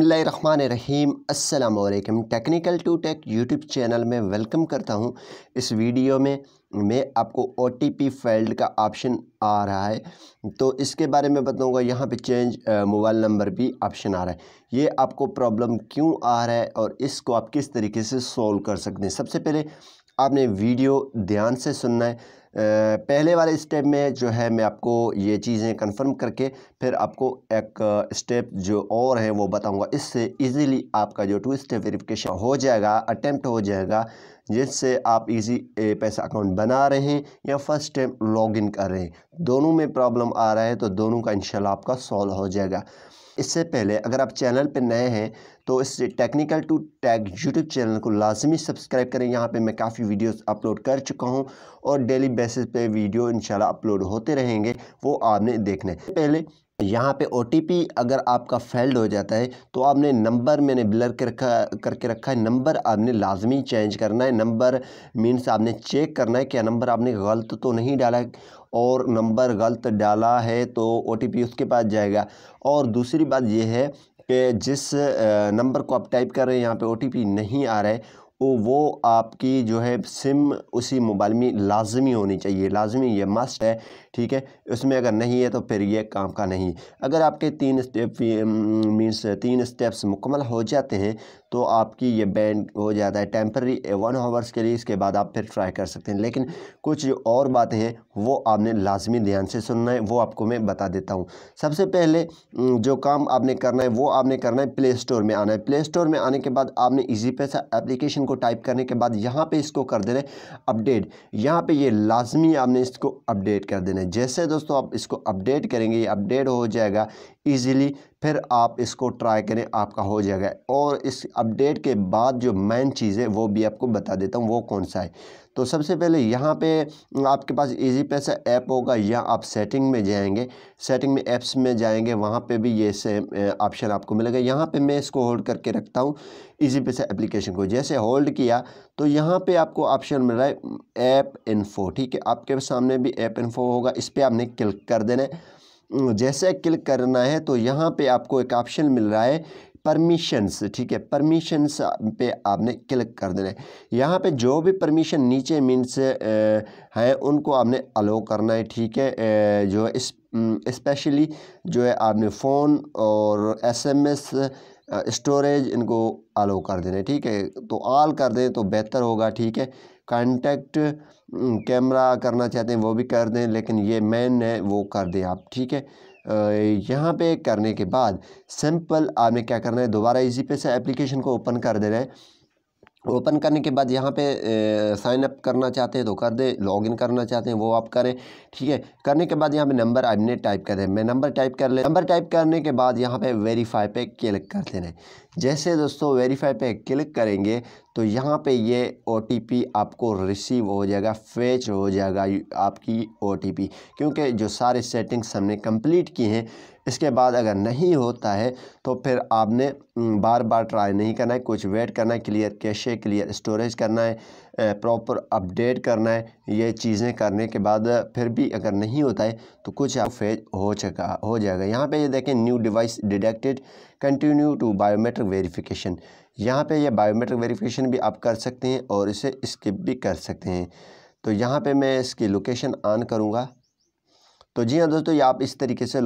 अस्सलाम वालेकुम technical to tech YouTube channel में वेलकम करता हूं इस वीडियो में मैं आपको ओ टी पी फील्ड का ऑप्शन आ रहा है तो इसके बारे में बताऊंगा यहाँ पे चेंज मोबाइल नंबर भी ऑप्शन आ रहा है ये आपको प्रॉब्लम क्यों आ रहा है और इसको आप किस तरीके से सॉल्व कर सकते हैं सबसे पहले आपने वीडियो ध्यान से सुनना है पहले वाले स्टेप में जो है मैं आपको ये चीज़ें कंफर्म करके फिर आपको एक स्टेप जो और है वो बताऊंगा इससे इजीली आपका जो टू स्टेप वेरिफिकेशन हो जाएगा अटेम्प्ट हो जाएगा जिससे आप इजी पैसा अकाउंट बना रहे हैं या फर्स्ट टाइम लॉगिन कर रहे हैं दोनों में प्रॉब्लम आ रहा है तो दोनों का इंशाल्लाह आपका सॉल्व हो जाएगा इससे पहले अगर आप चैनल पर नए हैं तो इस technical to tag YouTube channel को लाजमी सब्सक्राइब करें यहाँ पे मैं काफ़ी वीडियोस अपलोड कर चुका हूँ और डेली बेसिस पे वीडियो इंशाल्लाह अपलोड होते रहेंगे वो आपने देखने पहले यहाँ पे ओ अगर आपका फेल्ड हो जाता है तो आपने नंबर मैंने ब्लर कर रखा करके रखा है नंबर आपने लाजमी चेंज करना है नंबर मीन्स आपने चेक करना है क्या नंबर आपने गलत तो नहीं डाला और नंबर गलत डाला है तो ओ उसके पास जाएगा और दूसरी बात यह है कि जिस नंबर को आप टाइप कर रहे हैं यहाँ पे ओ नहीं आ रहा है तो वो आपकी जो है सिम उसी मोबाइल में लाजमी होनी चाहिए लाजमी ये मस्ट है ठीक है उसमें अगर नहीं है तो फिर ये काम का नहीं अगर आपके तीन स्टेप मीन्स तीन स्टेप्स मुकम्मल हो जाते हैं तो आपकी ये बैंड हो जाता है टेम्प्रेरी वन आवर्स के लिए इसके बाद आप फिर ट्राई कर सकते हैं लेकिन कुछ जो और बातें हैं वो आपने लाजमी ध्यान से सुनना है वो आपको मैं बता देता हूँ सबसे पहले जो काम आपने करना है वो आपने करना है प्ले स्टोर में आना है प्ले स्टोर में आने के बाद आपने ईजी पैसा एप्लीकेशन को टाइप करने के बाद यहाँ पर इसको कर देना है अपडेट यहाँ पर ये लाजमी आपने इसको अपडेट कर देना है जैसे दोस्तों आप इसको अपडेट करेंगे ये अपडेट हो जाएगा ईजिली फिर आप इसको ट्राई करें आपका हो जाएगा और इस अपडेट के बाद जो मेन चीज़ है वो भी आपको बता देता हूँ वो कौन सा है तो सबसे पहले यहाँ पे आपके पास इजी पैसा ऐप होगा या आप सेटिंग में जाएंगे सेटिंग में ऐप्स में जाएंगे वहाँ पे भी ये सेम ऑप्शन आपको मिलेगा यहाँ पे मैं इसको होल्ड करके रखता हूँ इजी पैसा एप्लीकेशन को जैसे होल्ड किया तो यहाँ पे आपको ऑप्शन मिल रहा है ऐप इन्फो ठीक है आपके सामने भी ऐप इन्फो होगा इस पर आपने क्लिक कर देना है जैसे क्लिक करना है तो यहाँ पे आपको एक ऑप्शन मिल रहा है परमिशंस ठीक है परमिशंस पे आपने क्लिक कर देना है यहाँ पे जो भी परमिशन नीचे मीन्स हैं उनको आपने अलो करना है ठीक है जो इस स्पेशली जो है आपने फ़ोन और एसएमएस स्टोरेज इनको आलो कर देने ठीक है तो आल कर दें तो बेहतर होगा ठीक है कॉन्टेक्ट कैमरा करना चाहते हैं वो भी कर दें लेकिन ये मैन है वो कर दें आप ठीक है यहाँ पे करने के बाद सिंपल आपने क्या करना है दोबारा इसी पे से एप्लीकेशन को ओपन कर देना है ओपन करने के बाद यहाँ पे साइन अप करना चाहते हैं तो कर दे लॉग इन करना चाहते हैं वो आप करें ठीक है करने के बाद यहाँ पे नंबर आपने टाइप करें मैं नंबर टाइप कर ले नंबर टाइप करने के बाद यहाँ पे वेरीफाई पे क्लिक कर देना जैसे दोस्तों वेरीफाई पे क्लिक करेंगे तो यहाँ पे ये ओ आपको रिसीव हो जाएगा फेच हो जाएगा आपकी ओ क्योंकि जो सारे सेटिंग्स हमने कंप्लीट की हैं इसके बाद अगर नहीं होता है तो फिर आपने बार बार ट्राई नहीं करना है कुछ वेट करना है क्लियर कैशे क्लियर स्टोरेज करना है प्रॉपर अपडेट करना है ये चीज़ें करने के बाद फिर भी अगर नहीं होता है तो कुछ फेज हो चुका हो जाएगा यहाँ पे ये देखें new device detected continue to biometric biometric verification यहाँ पे ये बायोमेट्रिक वेरिफिकेशन भी आप कर सकते हैं और इसे स्किप भी कर सकते हैं तो यहाँ पे मैं इसकी लोकेशन ऑन करूँगा तो जी हाँ दोस्तों ये आप इस तरीके से